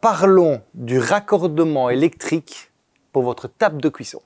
parlons du raccordement électrique pour votre table de cuisson.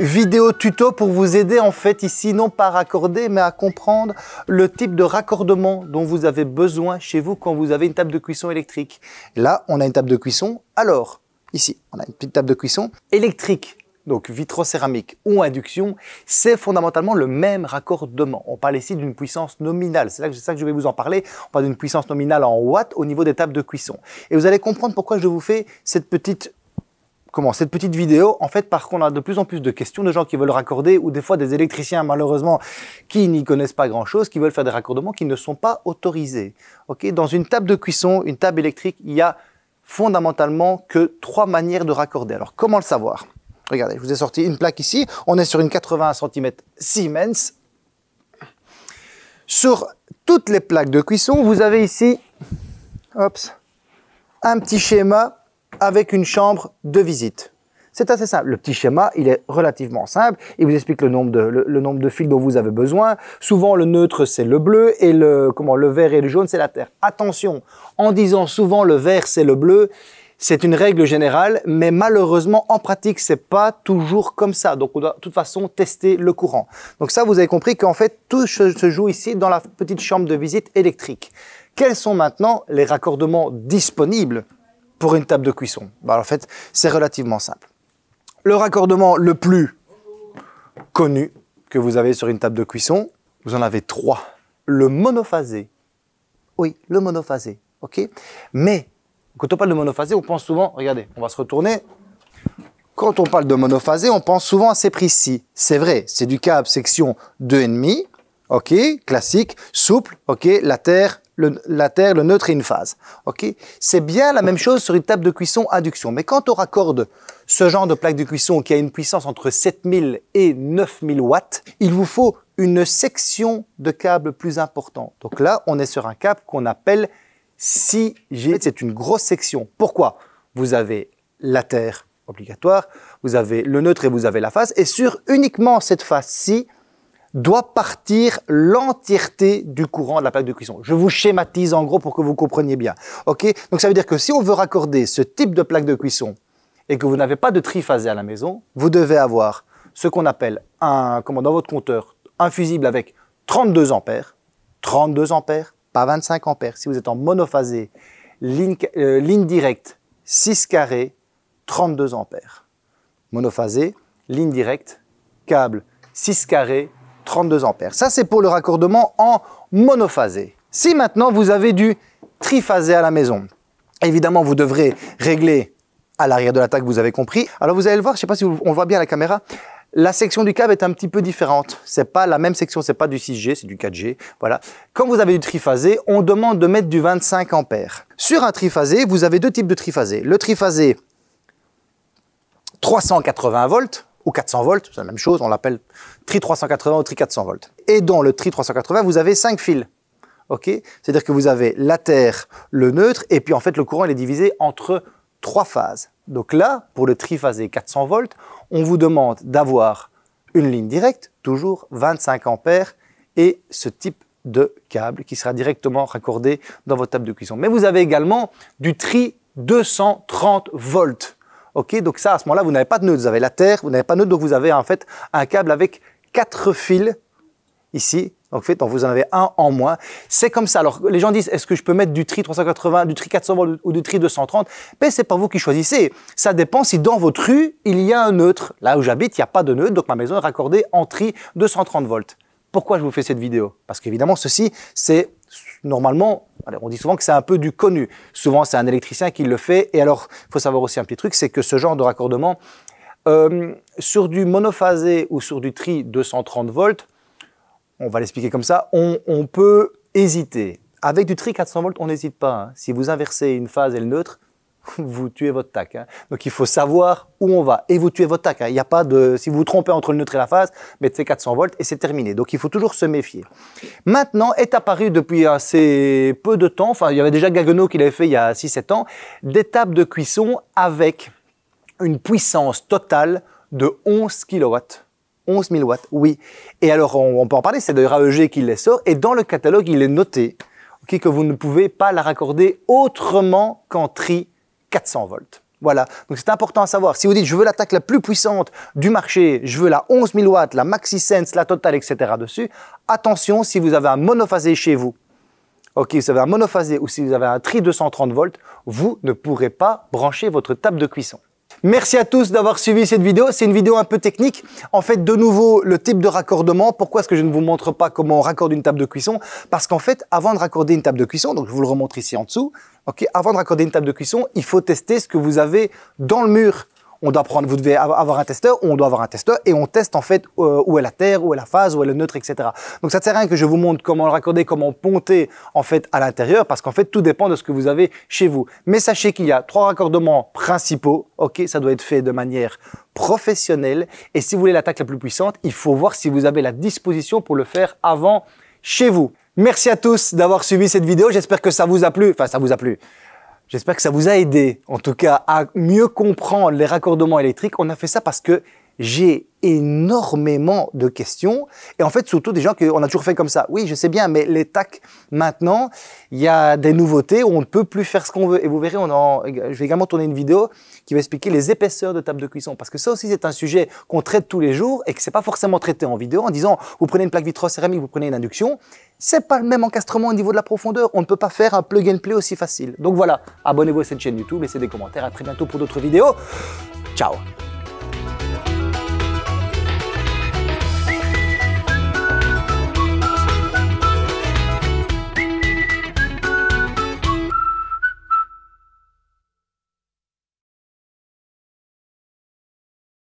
vidéo tuto pour vous aider en fait ici non pas à raccorder mais à comprendre le type de raccordement dont vous avez besoin chez vous quand vous avez une table de cuisson électrique. Là on a une table de cuisson, alors ici on a une petite table de cuisson électrique donc vitrocéramique ou induction, c'est fondamentalement le même raccordement. On parle ici d'une puissance nominale. C'est ça que je vais vous en parler. On parle d'une puissance nominale en watts au niveau des tables de cuisson. Et vous allez comprendre pourquoi je vous fais cette petite comment cette petite vidéo en fait parce qu'on a de plus en plus de questions de gens qui veulent raccorder ou des fois des électriciens malheureusement qui n'y connaissent pas grand chose qui veulent faire des raccordements qui ne sont pas autorisés. Ok, dans une table de cuisson, une table électrique, il y a fondamentalement que trois manières de raccorder. Alors comment le savoir Regardez, je vous ai sorti une plaque ici. On est sur une 80 cm Siemens. Sur toutes les plaques de cuisson, vous avez ici un petit schéma avec une chambre de visite. C'est assez simple. Le petit schéma, il est relativement simple. Il vous explique le nombre de, nombre de fils dont vous avez besoin. Souvent, le neutre, c'est le bleu et le, comment, le vert et le jaune, c'est la terre. Attention, en disant souvent le vert, c'est le bleu, c'est une règle générale, mais malheureusement, en pratique, c'est pas toujours comme ça. Donc, on doit de toute façon tester le courant. Donc ça, vous avez compris qu'en fait, tout se joue ici dans la petite chambre de visite électrique. Quels sont maintenant les raccordements disponibles pour une table de cuisson bah, En fait, c'est relativement simple. Le raccordement le plus connu que vous avez sur une table de cuisson, vous en avez trois. Le monophasé. Oui, le monophasé. OK Mais quand on parle de monophasé, on pense souvent, regardez, on va se retourner. Quand on parle de monophasé, on pense souvent à ces prix-ci. C'est vrai, c'est du câble section 2,5, ok, classique, souple, ok, la terre, le, la terre, le neutre et une phase. ok. C'est bien la même chose sur une table de cuisson induction. Mais quand on raccorde ce genre de plaque de cuisson qui a une puissance entre 7000 et 9000 watts, il vous faut une section de câble plus importante. Donc là, on est sur un câble qu'on appelle si j'ai... C'est une grosse section. Pourquoi Vous avez la terre obligatoire, vous avez le neutre et vous avez la face. Et sur uniquement cette face-ci doit partir l'entièreté du courant de la plaque de cuisson. Je vous schématise en gros pour que vous compreniez bien. Ok Donc ça veut dire que si on veut raccorder ce type de plaque de cuisson et que vous n'avez pas de triphasé à la maison, vous devez avoir ce qu'on appelle un, comment dans votre compteur, un fusible avec 32 ampères, 32 ampères, pas 25 ampères. Si vous êtes en monophasé, euh, ligne, directe, 6 carrés, 32 ampères. Monophasé, ligne directe, câble, 6 carrés, 32 ampères. Ça, c'est pour le raccordement en monophasé. Si maintenant vous avez du triphasé à la maison, évidemment, vous devrez régler à l'arrière de l'attaque, vous avez compris. Alors vous allez le voir, je ne sais pas si on voit bien la caméra, la section du câble est un petit peu différente. C'est pas la même section, c'est pas du 6G, c'est du 4G. Voilà. Quand vous avez du triphasé, on demande de mettre du 25 ampères. Sur un triphasé, vous avez deux types de triphasé. Le triphasé 380 volts ou 400 volts, c'est la même chose, on l'appelle tri 380 ou tri 400 volts. Et dans le tri 380, vous avez 5 fils. OK C'est-à-dire que vous avez la terre, le neutre, et puis en fait le courant il est divisé entre trois phases. Donc là, pour le triphasé 400 volts, on vous demande d'avoir une ligne directe, toujours 25 ampères, et ce type de câble qui sera directement raccordé dans votre table de cuisson. Mais vous avez également du tri 230 volts. Ok, donc ça, à ce moment-là, vous n'avez pas de nœud, vous avez la terre, vous n'avez pas de nœud, donc vous avez en fait un câble avec quatre fils ici en fait, vous en avez un en moins. C'est comme ça. Alors, les gens disent, est-ce que je peux mettre du tri 380, du tri 400 volts ou du tri 230 Mais ben, c'est pas vous qui choisissez. Ça dépend si dans votre rue, il y a un neutre. Là où j'habite, il n'y a pas de neutre, donc ma maison est raccordée en tri 230 volts. Pourquoi je vous fais cette vidéo Parce qu'évidemment, ceci, c'est normalement, on dit souvent que c'est un peu du connu. Souvent, c'est un électricien qui le fait. Et alors, il faut savoir aussi un petit truc, c'est que ce genre de raccordement, euh, sur du monophasé ou sur du tri 230 volts, on va l'expliquer comme ça, on, peut hésiter. Avec du tri 400 volts, on n'hésite pas. Hein. Si vous inversez une phase et le neutre, vous tuez votre tac. Hein. Donc il faut savoir où on va et vous tuez votre tac. Hein. Il n'y a pas de, si vous vous trompez entre le neutre et la phase, mettez 400 volts et c'est terminé. Donc il faut toujours se méfier. Maintenant est apparu depuis assez peu de temps, enfin il y avait déjà Gaggenau qui l'avait fait il y a 6-7 ans, des tables de cuisson avec une puissance totale de 11 kilowatts. 11 000 watts, oui. Et alors, on, peut en parler, c'est de AEG qui les sort, et dans le catalogue, il est noté que vous ne pouvez pas la raccorder autrement qu'en tri 400 volts. Voilà, donc c'est important à savoir. Si vous dites, je veux l'attaque la plus puissante du marché, je veux la 11 000 watts, la MaxiSense, la Total, etc. dessus, attention si vous avez un monophasé chez vous, ok, vous avez un monophasé ou si vous avez un tri 230 volts, vous ne pourrez pas brancher votre table de cuisson. Merci à tous d'avoir suivi cette vidéo. C'est une vidéo un peu technique. En fait, de nouveau, le type de raccordement. Pourquoi est-ce que je ne vous montre pas comment on raccorde une table de cuisson Parce qu'en fait, avant de raccorder une table de cuisson, donc je vous le remontre ici en dessous, ok, avant de raccorder une table de cuisson, il faut tester ce que vous avez dans le mur on doit prendre, vous devez avoir un testeur, on doit avoir un testeur, et on teste en fait euh, où est la terre, où est la phase, où est le neutre, etc. Donc ça ne sert à rien que je vous montre comment le raccorder, comment ponter en fait à l'intérieur, parce qu'en fait tout dépend de ce que vous avez chez vous. Mais sachez qu'il y a trois raccordements principaux, ok, ça doit être fait de manière professionnelle, et si vous voulez l'attaque la plus puissante, il faut voir si vous avez la disposition pour le faire avant chez vous. Merci à tous d'avoir suivi cette vidéo, j'espère que ça vous a plu, enfin ça vous a plu. J'espère que ça vous a aidé, en tout cas, à mieux comprendre les raccordements électriques. On a fait ça parce que j'ai énormément de questions. Et en fait, surtout des gens qu'on a toujours fait comme ça. Oui, je sais bien, mais les tacs, maintenant, il y a des nouveautés où on ne peut plus faire ce qu'on veut. Et vous verrez, on je vais également tourner une vidéo qui va expliquer les épaisseurs de table de cuisson. Parce que ça aussi, c'est un sujet qu'on traite tous les jours et que n'est pas forcément traité en vidéo en disant, vous prenez une plaque céramique, vous prenez une induction. C'est pas le même encastrement au niveau de la profondeur. On ne peut pas faire un plug and play aussi facile. Donc voilà, abonnez-vous à cette chaîne YouTube, laissez des commentaires. À très bientôt pour d'autres vidéos. Ciao